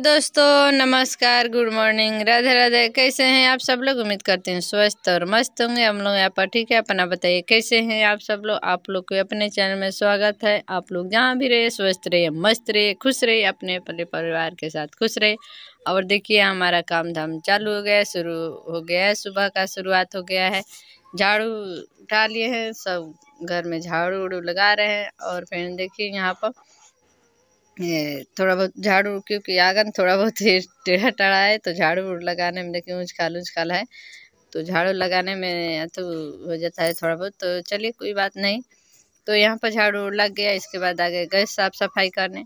दोस्तों नमस्कार good morning Radhe Radhe कैसे हैं आप सब लोग उम्मीद करते हैं स्वस्थ और मस्त होंगे हम लोग यहाँ पर ठीक है अपना बताइए कैसे हैं आप सब लोग आप लोग को अपने चैनल में स्वागत है आप लोग जहाँ भी रहे स्वस्थ रहे मस्त रहे खुश रहे अपने अपने परिवार के साथ खुश रहे और देखिए हमारा काम धाम चालू हो गया शुरू हो गया है सुबह का शुरुआत हो गया है झाड़ू उठा लिए हैं सब घर में झाड़ू उड़ू लगा रहे हैं और फिर देखिए यहाँ पर थोड़ा बहुत झाड़ू क्योंकि आंगन थोड़ा बहुत टेढ़ा टाढ़ा है तो झाड़ू लगाने में देखिए ऊँचकाल ऊँचकाल है तो झाड़ू लगाने में तो हो जाता है थोड़ा बहुत तो चलिए कोई बात नहीं तो यहाँ पर झाड़ू लग गया इसके बाद आ गए गैस साफ़ सफाई करने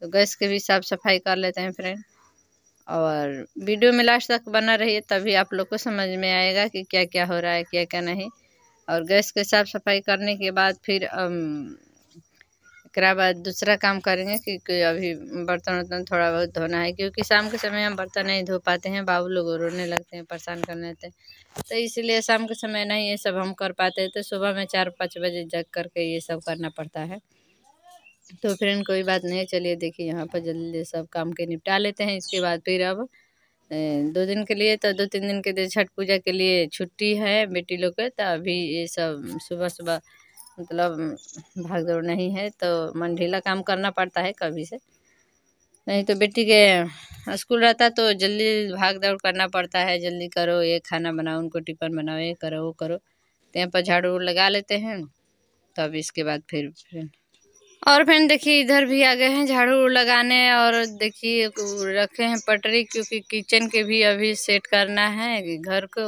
तो गैस की भी साफ़ सफाई कर लेते हैं फ्रेंड और वीडियो में लास्ट तक बना रहिए तभी आप लोग को समझ में आएगा कि क्या क्या हो रहा है क्या क्या नहीं और गैस की साफ़ सफाई करने के बाद फिर अम, एकरा बाद दूसरा काम करेंगे क्योंकि अभी बर्तन वर्तन थोड़ा बहुत धोना है क्योंकि शाम के समय हम बर्तन नहीं धो पाते हैं बाबू लोग रोने लगते हैं परेशान करने लगते हैं तो इसलिए शाम के समय नहीं ये सब हम कर पाते हैं तो सुबह में चार पाँच बजे जग करके ये सब करना पड़ता है तो फिर कोई बात नहीं चलिए देखिए यहाँ पर जल्दी सब काम के निपटा लेते हैं इसके बाद फिर अब दो दिन के लिए तो दो तीन दिन के लिए छठ पूजा के लिए छुट्टी है बेटी लोग के तो अभी ये सब सुबह सुबह मतलब भाग दौड़ नहीं है तो मन ढीला काम करना पड़ता है कभी से नहीं तो बेटी के स्कूल रहता तो जल्दी भाग दौड़ करना पड़ता है जल्दी करो ये खाना बनाओ उनको टिफिन बनाओ ये करो वो करो तो यहाँ पर झाड़ू लगा लेते हैं तब तो इसके बाद फिर, फिर और फिर देखिए इधर भी आ गए हैं झाड़ू लगाने और देखिए रखे हैं पटरी क्योंकि किचन के भी अभी सेट करना है घर को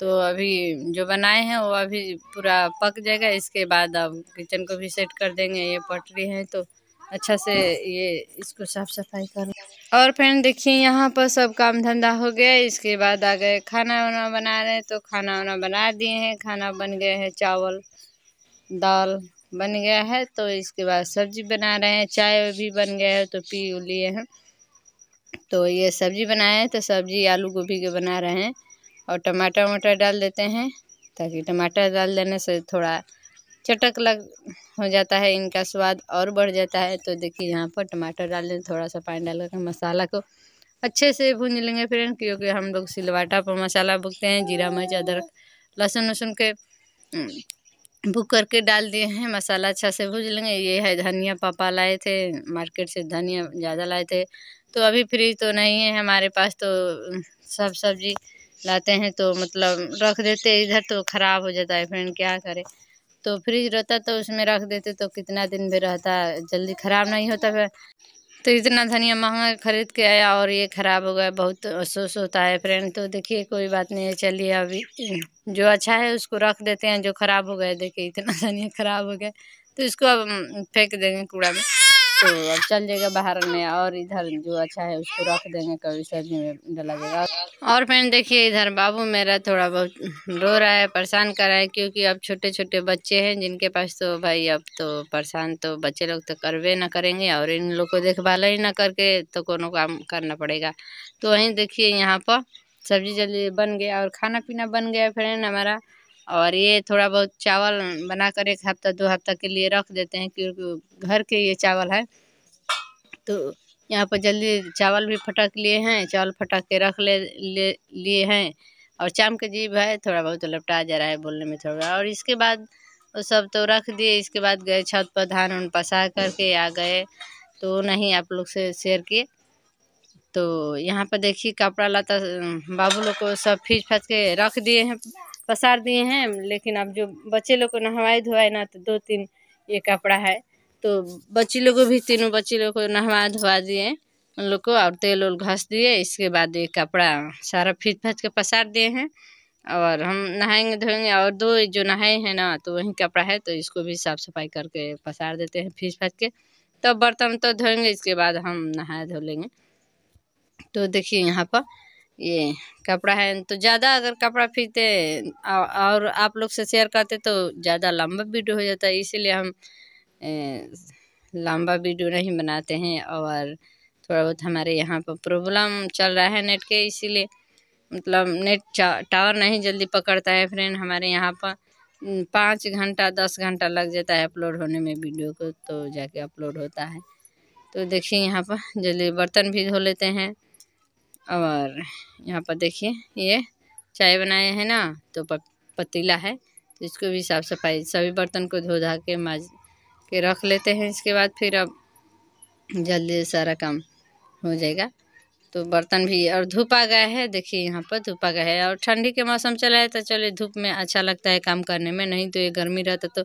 तो अभी जो बनाए हैं वो अभी पूरा पक जाएगा इसके बाद अब किचन को भी सेट कर देंगे ये पटरी है तो अच्छा से ये इसको साफ सफाई कर और फ्रेंड देखिए यहाँ पर सब काम धंधा हो गया इसके बाद आ गए खाना वाना बना रहे हैं तो खाना वाना बना दिए हैं खाना बन गए हैं चावल दाल बन गया है तो इसके बाद सब्जी बना रहे हैं चाय भी बन गया है तो पी लिए हैं तो ये सब्जी बनाए हैं तो सब्जी आलू गोभी के बना रहे हैं और टमाटर वमाटर डाल देते हैं ताकि टमाटर डाल देने से थोड़ा चटक लग हो जाता है इनका स्वाद और बढ़ जाता है तो देखिए यहाँ पर टमाटर डाल दें थोड़ा सा पानी डाल कर मसाला को अच्छे से भून लेंगे फ्रेंड क्योंकि हम लोग सिलवाटा पर मसाला भूनते हैं जीरा मिर्च अदरक लहसुन वसुन के भूख करके डाल दिए हैं मसाला अच्छा से भूज लेंगे ये है धनिया पापा लाए थे मार्केट से धनिया ज़्यादा लाए थे तो अभी फ्रिज तो नहीं है हमारे पास तो सब सब्जी लाते हैं तो मतलब रख देते इधर तो ख़राब हो जाता है फ्रेंड क्या करे तो फ्रिज रहता तो उसमें रख देते तो कितना दिन भी रहता जल्दी ख़राब नहीं होता फिर तो इतना धनिया महंगा खरीद के आया और ये ख़राब हो गया बहुत अफसोस होता है फ्रेंड तो देखिए कोई बात नहीं है चलिए अभी जो अच्छा है उसको रख देते हैं जो ख़राब हो गया देखिए इतना धनिया ख़राब हो गया तो इसको अब फेंक देंगे कूड़ा में तो अब चल जाएगा बाहर में और इधर जो अच्छा है उसको रख देंगे कभी सर्दी में डला जाएगा और फिर देखिए इधर बाबू मेरा थोड़ा बहुत रो रहा है परेशान कर रहा है क्योंकि अब छोटे छोटे बच्चे हैं जिनके पास तो भाई अब तो परेशान तो बच्चे लोग तो करवे ना करेंगे और इन लोग को देखभाल ही ना करके तो कोनो काम करना पड़ेगा तो वहीं देखिए यहाँ पर सब्जी जल्दी बन गया और खाना पीना बन गया फ्रेंड हमारा और ये थोड़ा बहुत चावल बनाकर एक हफ्ता दो हफ्ता के लिए रख देते हैं क्योंकि घर के ये चावल है तो यहाँ पर जल्दी चावल भी फटक लिए हैं चावल फटक के रख ले, ले लिए हैं और चाम के जीव है थोड़ा बहुत लपटा जा रहा है बोलने में थोड़ा और इसके बाद वो सब तो रख दिए इसके बाद गए छत पर धान उन पसा करके आ गए तो नहीं आप लोग से शेयर किए तो यहाँ पर देखिए कपड़ा लता बाबू लोग को सब फीस फट के रख दिए हैं पसार दिए हैं लेकिन अब जो बच्चे लोग को नहवाए धोवाए ना तो दो तीन ये कपड़ा है तो बच्ची लोग को भी तीनों बच्ची लोग को नहवा धोवा दिए उन लोग को और तेल उल घस दिए इसके बाद ये कपड़ा सारा फिट फच के पसार दिए हैं और हम नहाएंगे धोएंगे और दो जो नहाए हैं ना तो वही कपड़ा है तो इसको भी साफ सफाई करके पसार देते हैं फीस फच के तब तो बर्तन तो धोएंगे इसके बाद हम नहाए धो लेंगे तो देखिए यहाँ पर ये कपड़ा है तो ज़्यादा अगर कपड़ा फिरते और आप लोग से शेयर करते तो ज़्यादा लंबा वीडियो हो जाता है इसीलिए हम लंबा वीडियो नहीं बनाते हैं और थोड़ा बहुत हमारे यहाँ पर प्रॉब्लम चल रहा है नेट के इसीलिए मतलब नेट टावर नहीं जल्दी पकड़ता है फ्रेंड हमारे यहाँ पर पाँच घंटा दस घंटा लग जाता है अपलोड होने में वीडियो को तो जाके अपलोड होता है तो देखिए यहाँ पर जल्दी बर्तन भी धो लेते हैं और यहाँ पर देखिए ये चाय बनाए हैं ना तो पतीला है तो इसको भी साफ़ सफाई सभी बर्तन को धो धा के माज के रख लेते हैं इसके बाद फिर अब जल्दी सारा काम हो जाएगा तो बर्तन भी और धूप आ गया है देखिए यहाँ पर धूप आ गया है और ठंडी के मौसम चला है तो चलिए धूप में अच्छा लगता है काम करने में नहीं तो ये गर्मी रहता तो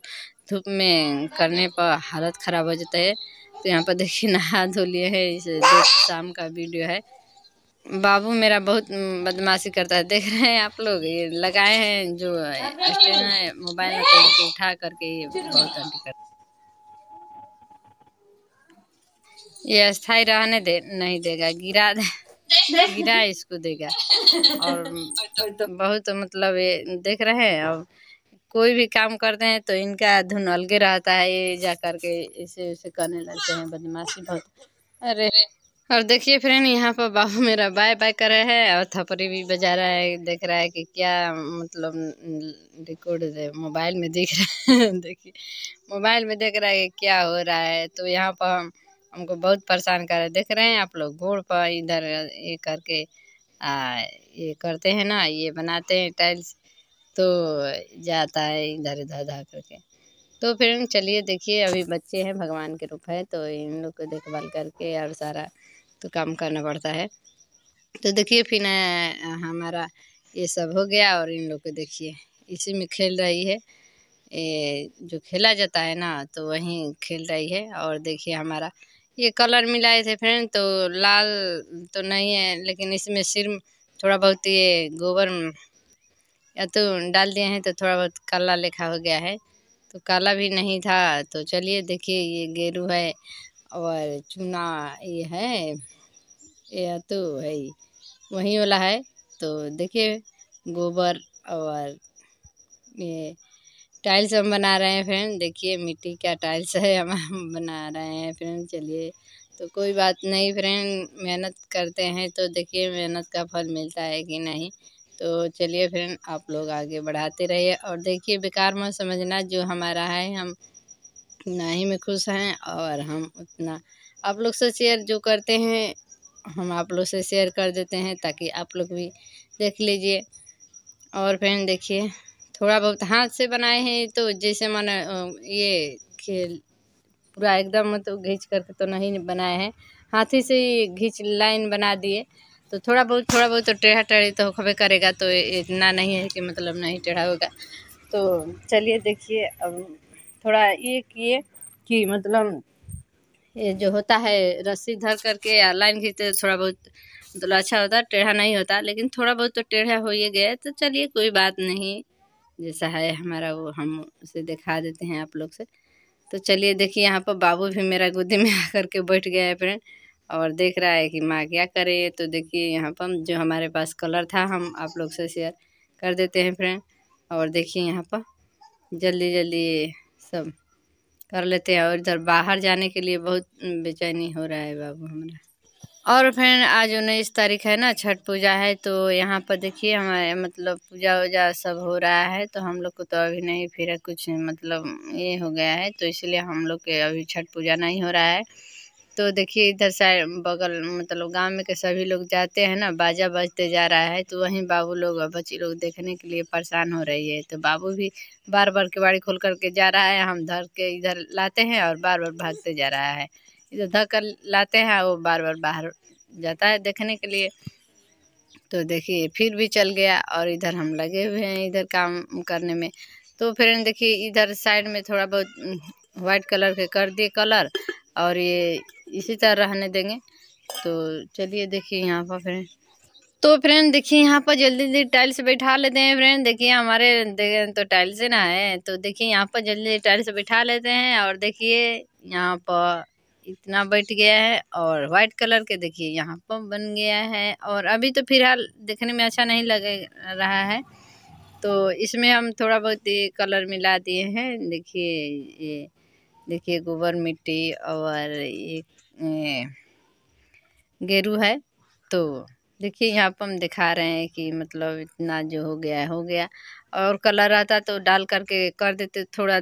धूप में करने पर हालत ख़राब हो जाता है तो यहाँ पर देखिए नहा धो लिए है इस शाम का वीडियो है बाबू मेरा बहुत बदमाशी करता है देख रहे हैं आप लोग ये लगाए हैं जो है मोबाइल उठा करके ये बहुत ये अस्थाई रहने दे नहीं देगा गिरा दे गिरा इसको देगा और बहुत मतलब ये देख रहे हैं और कोई भी काम करते हैं तो इनका धुन अलगे रहता है ये जा करके इसे उसे करने लगते हैं बदमाशी बहुत अरे और देखिए फ्रेंड यहाँ पर बाबू मेरा बाय बाय कर रहा है और थपरी भी बजा रहा है देख रहा है कि क्या मतलब रिकॉर्ड मोबाइल में देख रहा है देखिए मोबाइल में देख रहा है कि क्या हो रहा है तो यहाँ पर हम हमको बहुत परेशान कर रहे हैं देख रहे हैं आप लोग घोड़ पर इधर ये करके आ, ये करते हैं ना ये बनाते हैं टाइल्स तो जाता है इधर इधर उधर करके तो फिर चलिए देखिए अभी बच्चे हैं भगवान के रूप है तो इन लोग को देखभाल करके और सारा तो काम करना पड़ता है तो देखिए फिर हमारा ये सब हो गया और इन लोग को देखिए इसी में खेल रही है ए, जो खेला जाता है ना तो वहीं खेल रही है और देखिए हमारा ये कलर मिलाए थे फ्रेंड तो लाल तो नहीं है लेकिन इसमें सिर थोड़ा बहुत ये गोबर या तो डाल दिए हैं तो थोड़ा बहुत काला लिखा हो गया है तो काला भी नहीं था तो चलिए देखिए ये गेरू है और चूना ये है ये तो है वहीं वाला है तो देखिए गोबर और ये टाइल्स हम बना रहे हैं फ्रेंड देखिए मिट्टी का टाइल्स है हम बना रहे हैं फ्रेंड चलिए तो कोई बात नहीं फ्रेंड मेहनत करते हैं तो देखिए मेहनत का फल मिलता है कि नहीं तो चलिए फ्रेंड आप लोग आगे बढ़ाते रहिए और देखिए बेकार मत समझना जो हमारा है हम उतना ही में खुश हैं और हम उतना आप लोग से शेयर जो करते हैं हम आप लोग से शेयर कर देते हैं ताकि आप लोग भी देख लीजिए और फिर देखिए थोड़ा बहुत हाथ से बनाए हैं तो जैसे मैंने ये खेल पूरा एकदम तो घींच करके तो नहीं बनाए हैं हाथ ही से ही घींच लाइन बना दिए तो थोड़ा बहुत थोड़ा बहुत तो टेढ़ा टेढ़ी तो खबे करेगा तो इतना नहीं है कि मतलब नहीं टेढ़ा होगा तो चलिए देखिए अब थोड़ा ये किए कि मतलब ये जो होता है रस्सी धर करके या लाइन खींचते तो थोड़ा बहुत मतलब अच्छा होता टेढ़ा नहीं होता लेकिन थोड़ा बहुत तो टेढ़ा हो ही गया तो चलिए कोई बात नहीं जैसा है हमारा वो हम उसे दिखा देते हैं आप लोग से तो चलिए देखिए यहाँ पर बाबू भी मेरा गोदी में आकर के बैठ गया है फ्रेंड और देख रहा है कि माँ क्या करे तो देखिए यहाँ पर जो हमारे पास कलर था हम आप लोग से शेयर कर देते हैं फ्रेंड और देखिए यहाँ पर जल्दी जल्दी सब कर लेते हैं और इधर बाहर जाने के लिए बहुत बेचैनी हो रहा है बाबू हमारा और फिर आज उन्नीस तारीख है ना छठ पूजा है तो यहाँ पर देखिए हमारे मतलब पूजा वूजा सब हो रहा है तो हम लोग को तो अभी नहीं फिर कुछ मतलब ये हो गया है तो इसलिए हम लोग के अभी छठ पूजा नहीं हो रहा है तो देखिए इधर साइड बगल मतलब गांव में के सभी लोग जाते हैं ना बाजा बजते जा रहा है तो वहीं बाबू लोग और बच्ची लोग देखने के लिए परेशान हो रही है तो बाबू भी बार बार बाड़ी खोल करके जा रहा है हम धर के इधर लाते हैं और बार बार भागते जा रहा है इधर धर कर लाते हैं वो बार बार बाहर जाता है देखने के लिए तो देखिए फिर भी चल गया और इधर हम लगे हुए हैं इधर काम करने में तो फिर देखिए इधर साइड में थोड़ा बहुत हम्म, वाइट कलर के कर दिए कलर और ये इसी तरह रहने देंगे तो चलिए देखिए यहाँ पर फ्रेंड तो फ्रेंड देखिए यहाँ पर जल्दी जल्दी टाइल्स बैठा लेते हैं फ्रेंड देखिए हमारे तो टाइल्स ना है तो देखिए यहाँ पर जल्दी जल्दी टाइल्स बैठा लेते हैं और देखिए यहाँ पर इतना बैठ गया है और वाइट कलर के देखिए यहाँ पर बन गया है और अभी तो फिलहाल देखने में अच्छा नहीं लग रहा है तो इसमें हम थोड़ा बहुत कलर मिला दिए हैं देखिए ये देखिए गोबर मिट्टी और एक गेरू है तो देखिए यहाँ पर हम दिखा रहे हैं कि मतलब इतना जो हो गया हो गया और कलर आता तो डाल करके कर देते थोड़ा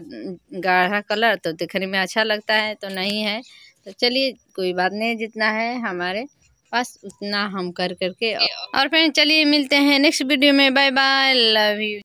गाढ़ा कलर तो दिखने में अच्छा लगता है तो नहीं है तो चलिए कोई बात नहीं जितना है हमारे पास उतना हम कर करके और फिर चलिए मिलते हैं नेक्स्ट वीडियो में बाय बाय लव यू